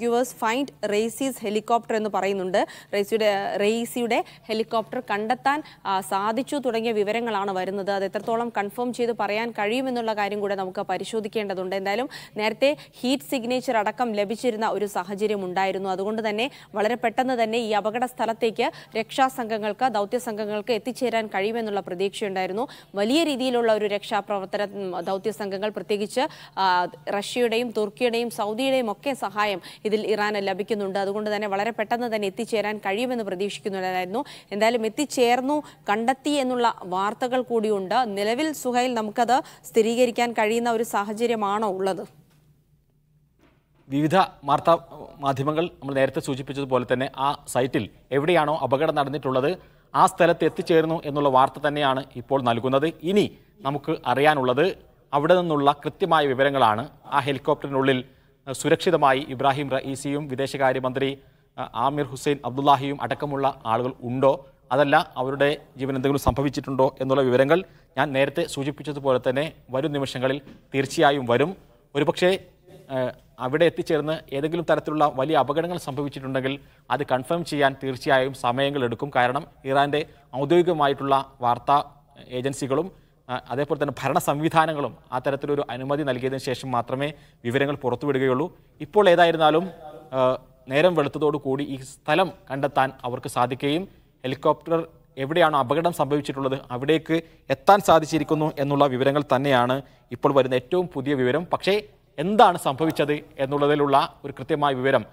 rescuers find റേസീസ് helicopter എന്ന് പറയുന്നുണ്ട് റേസിയുടെ റേസിയുടെ helicopter കണ്ടെത്താൻ സാധിച്ചു തുടങ്ങിയ വിവരങ്ങളാണ് വരുന്നത് അത് എത്രത്തോളം കൺഫേം ചെയ്ത് പറയാൻ കഴിയുമെന്നുള്ള കാര്യം കൂടെ നമുക്ക് പരിശോധിക്കേണ്ടതുണ്ട് എന്തായാലും നേരത്തെ ഹീറ്റ് സിഗ്നേച്ചർ അടക്കം ലഭിച്ചിരുന്ന ഒരു സാഹചര്യം ഉണ്ടായിരുന്നു അതുകൊണ്ട് തന്നെ വളരെ പെട്ടെന്ന് തന്നെ ഈ അപകട സ്ഥലത്തേക്ക് രക്ഷാസംഘങ്ങൾക്ക് ദൗത്യസംഘങ്ങൾക്ക് എത്തിച്ചേരാൻ കഴിയുമെന്നുള്ള പ്രതീക്ഷയുണ്ടായിരുന്നു വലിയ രീതിയിലുള്ള ഒരു രക്ഷാപ്രവർത്തന ദൗത്യസംഘങ്ങൾ പ്രത്യേകിച്ച് റഷ്യയുടെയും തുർക്കിയുടെയും സൗദിയുടെയും ഒക്കെ സഹായം ഇതിൽ ഇറാന് ലഭിക്കുന്നുണ്ട് അതുകൊണ്ട് തന്നെ വളരെ പെട്ടെന്ന് തന്നെ എത്തിച്ചേരാൻ കഴിയുമെന്ന് പ്രതീക്ഷിക്കുന്നുണ്ടായിരുന്നു എന്തായാലും എത്തിച്ചേർന്നു കണ്ടെത്തി എന്നുള്ള വാർത്തകൾ കൂടിയുണ്ട് നിലവിൽ സുഹൈൽ നമുക്കത് സ്ഥിരീകരിക്കാൻ കഴിയുന്ന ഒരു സാഹചര്യമാണോ ഉള്ളത് വിവിധ വാർത്താ മാധ്യമങ്ങൾ നമ്മൾ നേരത്തെ സൂചിപ്പിച്ചതുപോലെ തന്നെ ആ സൈറ്റിൽ എവിടെയാണോ അപകടം നടന്നിട്ടുള്ളത് ആ സ്ഥലത്ത് എത്തിച്ചേർന്നു എന്നുള്ള വാർത്ത തന്നെയാണ് ഇപ്പോൾ നൽകുന്നത് ഇനി നമുക്ക് അറിയാനുള്ളത് അവിടെ നിന്നുള്ള കൃത്യമായ വിവരങ്ങളാണ് ആ ഹെലികോപ്റ്ററിനുള്ളിൽ സുരക്ഷിതമായി ഇബ്രാഹിം റയീസിയും വിദേശകാര്യമന്ത്രി ആമിർ ഹുസൈൻ അബ്ദുല്ലാഹിയും അടക്കമുള്ള ആളുകൾ ഉണ്ടോ അതല്ല അവരുടെ ജീവൻ എന്തെങ്കിലും സംഭവിച്ചിട്ടുണ്ടോ എന്നുള്ള വിവരങ്ങൾ ഞാൻ നേരത്തെ സൂചിപ്പിച്ചതുപോലെ തന്നെ വരും നിമിഷങ്ങളിൽ തീർച്ചയായും വരും ഒരുപക്ഷേ അവിടെ എത്തിച്ചേർന്ന് ഏതെങ്കിലും തരത്തിലുള്ള വലിയ അപകടങ്ങൾ സംഭവിച്ചിട്ടുണ്ടെങ്കിൽ അത് കൺഫേം ചെയ്യാൻ തീർച്ചയായും സമയങ്ങൾ എടുക്കും കാരണം ഇറാൻ്റെ ഔദ്യോഗികമായിട്ടുള്ള വാർത്താ ഏജൻസികളും അതേപോലെ തന്നെ ഭരണ സംവിധാനങ്ങളും ആ തരത്തിലൊരു അനുമതി നൽകിയതിന് ശേഷം മാത്രമേ വിവരങ്ങൾ പുറത്തുവിടുകയുള്ളൂ ഇപ്പോൾ ഏതായിരുന്നാലും നേരം വെളുത്തതോടുകൂടി ഈ സ്ഥലം കണ്ടെത്താൻ അവർക്ക് സാധിക്കുകയും ഹെലികോപ്റ്റർ എവിടെയാണോ അപകടം സംഭവിച്ചിട്ടുള്ളത് അവിടേക്ക് എത്താൻ സാധിച്ചിരിക്കുന്നു എന്നുള്ള വിവരങ്ങൾ തന്നെയാണ് ഇപ്പോൾ വരുന്ന ഏറ്റവും പുതിയ വിവരം പക്ഷേ എന്താണ് സംഭവിച്ചത് എന്നുള്ളതിലുള്ള ഒരു കൃത്യമായ വിവരം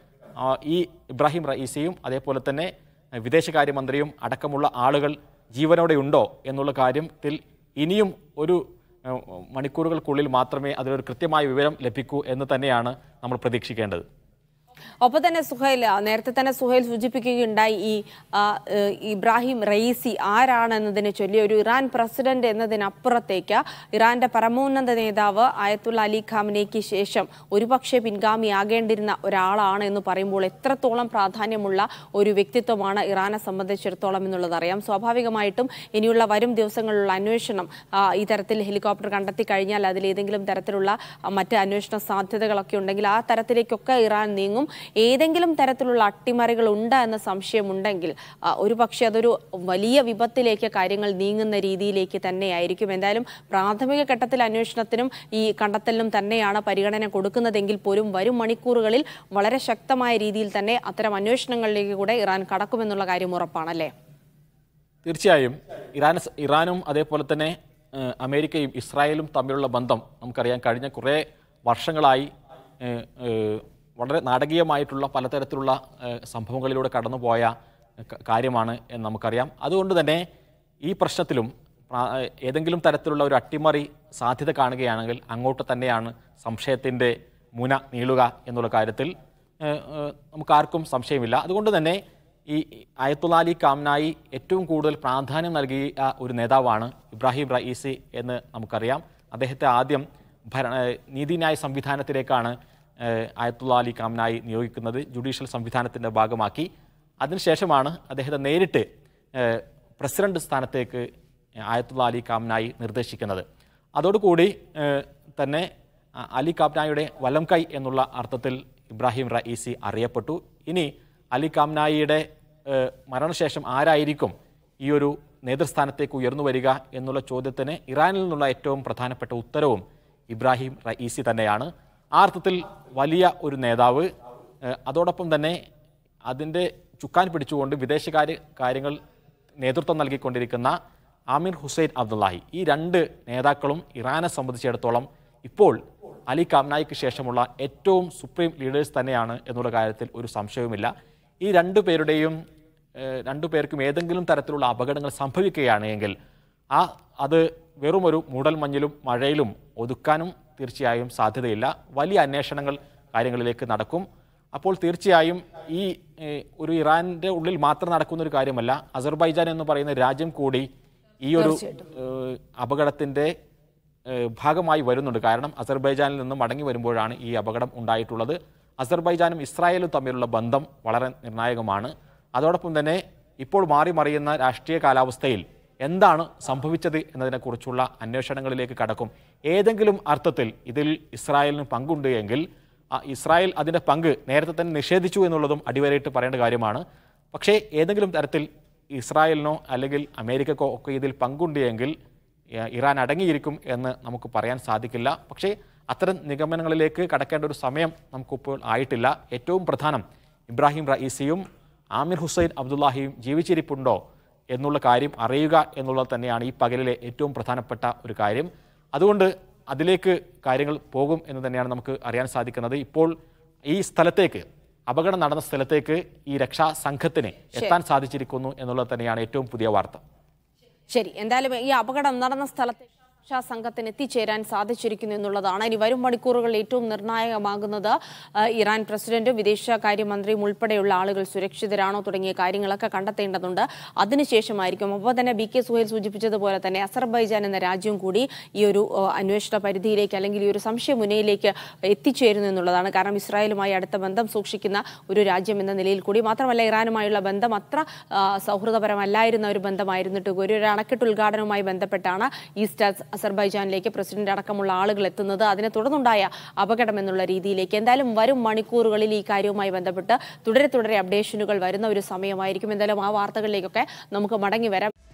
ഈ ഇബ്രാഹിം റയീസയും അതേപോലെ തന്നെ വിദേശകാര്യമന്ത്രിയും അടക്കമുള്ള ആളുകൾ ജീവനോടെ ഉണ്ടോ എന്നുള്ള കാര്യത്തിൽ ഇനിയും ഒരു മണിക്കൂറുകൾക്കുള്ളിൽ മാത്രമേ അതിലൊരു കൃത്യമായ വിവരം ലഭിക്കൂ എന്ന് തന്നെയാണ് നമ്മൾ പ്രതീക്ഷിക്കേണ്ടത് ഒപ്പം തന്നെ സുഹൈൽ നേരത്തെ തന്നെ സുഹൈൽ സൂചിപ്പിക്കുകയുണ്ടായി ഈ ഇബ്രാഹിം റയീസി ആരാണെന്നതിനെ ചൊല്ലി ഒരു ഇറാൻ പ്രസിഡന്റ് എന്നതിനപ്പുറത്തേക്ക് ഇറാന്റെ പരമോന്നത നേതാവ് ആയത്തുള്ള അലി ഖാമിനേക്ക് ശേഷം ഒരുപക്ഷെ പിൻഗാമിയാകേണ്ടിരുന്ന ഒരാളാണ് എന്ന് പറയുമ്പോൾ എത്രത്തോളം പ്രാധാന്യമുള്ള ഒരു വ്യക്തിത്വമാണ് ഇറാനെ സംബന്ധിച്ചിടത്തോളം എന്നുള്ളത് അറിയാം സ്വാഭാവികമായിട്ടും ഇനിയുള്ള വരും ദിവസങ്ങളിലുള്ള അന്വേഷണം ഈ തരത്തിൽ ഹെലികോപ്റ്റർ കണ്ടെത്തി കഴിഞ്ഞാൽ അതിലേതെങ്കിലും തരത്തിലുള്ള മറ്റ് അന്വേഷണ സാധ്യതകളൊക്കെ ഉണ്ടെങ്കിൽ ആ തരത്തിലേക്കൊക്കെ ഇറാൻ നീങ്ങും ഏതെങ്കിലും തരത്തിലുള്ള അട്ടിമറികൾ ഉണ്ട് എന്ന സംശയമുണ്ടെങ്കിൽ ഒരു പക്ഷേ അതൊരു വലിയ വിപത്തിലേക്ക് കാര്യങ്ങൾ നീങ്ങുന്ന രീതിയിലേക്ക് തന്നെയായിരിക്കും എന്തായാലും പ്രാഥമിക ഘട്ടത്തിൽ അന്വേഷണത്തിനും ഈ കണ്ടെത്തലിനും തന്നെയാണ് പരിഗണന കൊടുക്കുന്നതെങ്കിൽ പോലും വരും മണിക്കൂറുകളിൽ വളരെ ശക്തമായ രീതിയിൽ തന്നെ അത്തരം അന്വേഷണങ്ങളിലേക്ക് കൂടെ ഇറാൻ കടക്കുമെന്നുള്ള കാര്യം ഉറപ്പാണല്ലേ തീർച്ചയായും ഇറാൻ ഇറാനും അതേപോലെ തന്നെ അമേരിക്കയും ഇസ്രായേലും തമ്മിലുള്ള ബന്ധം നമുക്കറിയാം കഴിഞ്ഞ കുറേ വർഷങ്ങളായി വളരെ നാടകീയമായിട്ടുള്ള പലതരത്തിലുള്ള സംഭവങ്ങളിലൂടെ കടന്നുപോയ കാര്യമാണ് എന്ന് നമുക്കറിയാം അതുകൊണ്ട് തന്നെ ഈ പ്രശ്നത്തിലും ഏതെങ്കിലും തരത്തിലുള്ള ഒരു അട്ടിമറി സാധ്യത കാണുകയാണെങ്കിൽ അങ്ങോട്ട് തന്നെയാണ് സംശയത്തിൻ്റെ മുന നീളുക എന്നുള്ള കാര്യത്തിൽ നമുക്കാർക്കും സംശയമില്ല അതുകൊണ്ട് തന്നെ ഈ അയത്തുലാലി കാമനായി ഏറ്റവും കൂടുതൽ പ്രാധാന്യം നൽകിയ ഒരു നേതാവാണ് ഇബ്രാഹിം റഈസി എന്ന് നമുക്കറിയാം അദ്ദേഹത്തെ ആദ്യം ഭരണ നീതിന്യായ സംവിധാനത്തിലേക്കാണ് ആയത്തുള്ള അലി കാമനായി നിയോഗിക്കുന്നത് ജുഡീഷ്യൽ സംവിധാനത്തിൻ്റെ ഭാഗമാക്കി അതിനുശേഷമാണ് അദ്ദേഹത്തെ നേരിട്ട് പ്രസിഡന്റ് സ്ഥാനത്തേക്ക് ആയത്തുള്ള അലി കാമനായി നിർദ്ദേശിക്കുന്നത് അതോടുകൂടി തന്നെ അലി കാംനായിയുടെ വലം കൈ എന്നുള്ള അർത്ഥത്തിൽ ഇബ്രാഹിം റഈസി അറിയപ്പെട്ടു ഇനി അലി കാംനായിയുടെ മരണശേഷം ആരായിരിക്കും ഈ ഒരു നേതൃസ്ഥാനത്തേക്ക് ഉയർന്നു വരിക എന്നുള്ള ചോദ്യത്തിന് ഇറാനിൽ നിന്നുള്ള ഏറ്റവും പ്രധാനപ്പെട്ട ഉത്തരവും ഇബ്രാഹിം റഈസി തന്നെയാണ് ആ അർത്ഥത്തിൽ വലിയ ഒരു നേതാവ് അതോടൊപ്പം തന്നെ അതിൻ്റെ ചുക്കാൻ പിടിച്ചുകൊണ്ട് വിദേശകാര്യ കാര്യങ്ങൾ നേതൃത്വം നൽകിക്കൊണ്ടിരിക്കുന്ന ആമിർ ഹുസൈൻ അബ്ദുല്ലാഹി ഈ രണ്ട് നേതാക്കളും ഇറാനെ സംബന്ധിച്ചിടത്തോളം ഇപ്പോൾ അലി കാംനായിക്ക് ശേഷമുള്ള ഏറ്റവും സുപ്രീം ലീഡേഴ്സ് തന്നെയാണ് എന്നുള്ള കാര്യത്തിൽ ഒരു സംശയവുമില്ല ഈ രണ്ടു പേരുടെയും രണ്ടു പേർക്കും ഏതെങ്കിലും തരത്തിലുള്ള അപകടങ്ങൾ സംഭവിക്കുകയാണെങ്കിൽ ആ അത് വെറുമൊരു മൂടൽമഞ്ഞിലും മഴയിലും ഒതുക്കാനും തീർച്ചയായും സാധ്യതയില്ല വലിയ അന്വേഷണങ്ങൾ കാര്യങ്ങളിലേക്ക് നടക്കും അപ്പോൾ തീർച്ചയായും ഈ ഒരു ഇറാൻ്റെ ഉള്ളിൽ മാത്രം നടക്കുന്ന ഒരു കാര്യമല്ല അസർബൈജാൻ എന്ന് പറയുന്ന രാജ്യം കൂടി ഈ ഒരു അപകടത്തിൻ്റെ ഭാഗമായി വരുന്നുണ്ട് കാരണം അസർബൈജാനിൽ നിന്നും മടങ്ങി വരുമ്പോഴാണ് ഈ അപകടം ഉണ്ടായിട്ടുള്ളത് അസർബൈജാനും ഇസ്രായേലും തമ്മിലുള്ള ബന്ധം വളരെ നിർണായകമാണ് അതോടൊപ്പം തന്നെ ഇപ്പോൾ മാറി മറിയുന്ന രാഷ്ട്രീയ കാലാവസ്ഥയിൽ എന്താണ് സംഭവിച്ചത് എന്നതിനെക്കുറിച്ചുള്ള അന്വേഷണങ്ങളിലേക്ക് കടക്കും ഏതെങ്കിലും അർത്ഥത്തിൽ ഇതിൽ ഇസ്രായേലിന് പങ്കുണ്ട് എങ്കിൽ ഇസ്രായേൽ അതിൻ്റെ പങ്ക് നേരത്തെ തന്നെ നിഷേധിച്ചു എന്നുള്ളതും അടിവരയിട്ട് പറയേണ്ട കാര്യമാണ് പക്ഷേ ഏതെങ്കിലും തരത്തിൽ ഇസ്രായേലിനോ അല്ലെങ്കിൽ അമേരിക്കക്കോ ഒക്കെ ഇതിൽ പങ്കുണ്ട് എങ്കിൽ ഇറാൻ അടങ്ങിയിരിക്കും എന്ന് നമുക്ക് പറയാൻ സാധിക്കില്ല പക്ഷേ അത്തരം നിഗമനങ്ങളിലേക്ക് കടക്കേണ്ട ഒരു സമയം നമുക്കിപ്പോൾ ആയിട്ടില്ല ഏറ്റവും പ്രധാനം ഇബ്രാഹിം റഈസിയും ആമിർ ഹുസൈൻ അബ്ദുല്ലാഹിയും ജീവിച്ചിരിപ്പുണ്ടോ എന്നുള്ള കാര്യം അറിയുക എന്നുള്ളത് തന്നെയാണ് ഈ പകലിലെ ഏറ്റവും പ്രധാനപ്പെട്ട ഒരു കാര്യം അതുകൊണ്ട് അതിലേക്ക് കാര്യങ്ങൾ പോകും എന്ന് തന്നെയാണ് നമുക്ക് അറിയാൻ സാധിക്കുന്നത് ഇപ്പോൾ ഈ സ്ഥലത്തേക്ക് അപകടം നടന്ന സ്ഥലത്തേക്ക് ഈ രക്ഷാ സംഘത്തിന് എത്താൻ സാധിച്ചിരിക്കുന്നു എന്നുള്ളത് തന്നെയാണ് ഏറ്റവും പുതിയ വാർത്ത ശരി എന്തായാലും ഈ അപകടം നടന്ന സ്ഥലത്തേക്ക് സുരക്ഷാ സംഘത്തിന് എത്തിച്ചേരാൻ സാധിച്ചിരിക്കുന്നു എന്നുള്ളതാണ് ഇനി വരും മണിക്കൂറുകൾ ഏറ്റവും നിർണായകമാകുന്നത് ഇറാൻ പ്രസിഡന്റും വിദേശകാര്യമന്ത്രിയും ഉൾപ്പെടെയുള്ള ആളുകൾ സുരക്ഷിതരാണോ തുടങ്ങിയ കാര്യങ്ങളൊക്കെ കണ്ടെത്തേണ്ടതുണ്ട് അതിനുശേഷമായിരിക്കും അപ്പോൾ തന്നെ ബി കെ സുഹേൽ സൂചിപ്പിച്ചതുപോലെ തന്നെ അസർബൈജാൻ എന്ന രാജ്യം കൂടി ഈ ഒരു അന്വേഷണ പരിധിയിലേക്ക് അല്ലെങ്കിൽ ഈ ഒരു സംശയ മുനയിലേക്ക് എത്തിച്ചേരുന്നു എന്നുള്ളതാണ് കാരണം ഇസ്രായേലുമായി അടുത്ത ബന്ധം സൂക്ഷിക്കുന്ന ഒരു രാജ്യം എന്ന നിലയിൽ കൂടി മാത്രമല്ല ഇറാനുമായുള്ള ബന്ധം അത്ര സൗഹൃദപരമല്ലായിരുന്ന ഒരു ബന്ധമായിരുന്നിട്ട് ഒരു അണക്കെട്ട് ഉദ്ഘാടനവുമായി ബന്ധപ്പെട്ടാണ് ഈ സ്റ്റാസ് അസർബൈജാനിലേക്ക് പ്രസിഡന്റ് അടക്കമുള്ള ആളുകൾ എത്തുന്നത് അതിനെ തുടർന്നുണ്ടായ അപകടം എന്നുള്ള രീതിയിലേക്ക് എന്തായാലും വരും മണിക്കൂറുകളിൽ ഈ കാര്യവുമായി ബന്ധപ്പെട്ട് തുടരെ തുടരെ അപ്ഡേഷനുകൾ വരുന്ന ഒരു സമയമായിരിക്കും എന്തായാലും ആ വാർത്തകളിലേക്കൊക്കെ നമുക്ക് മടങ്ങി വരാം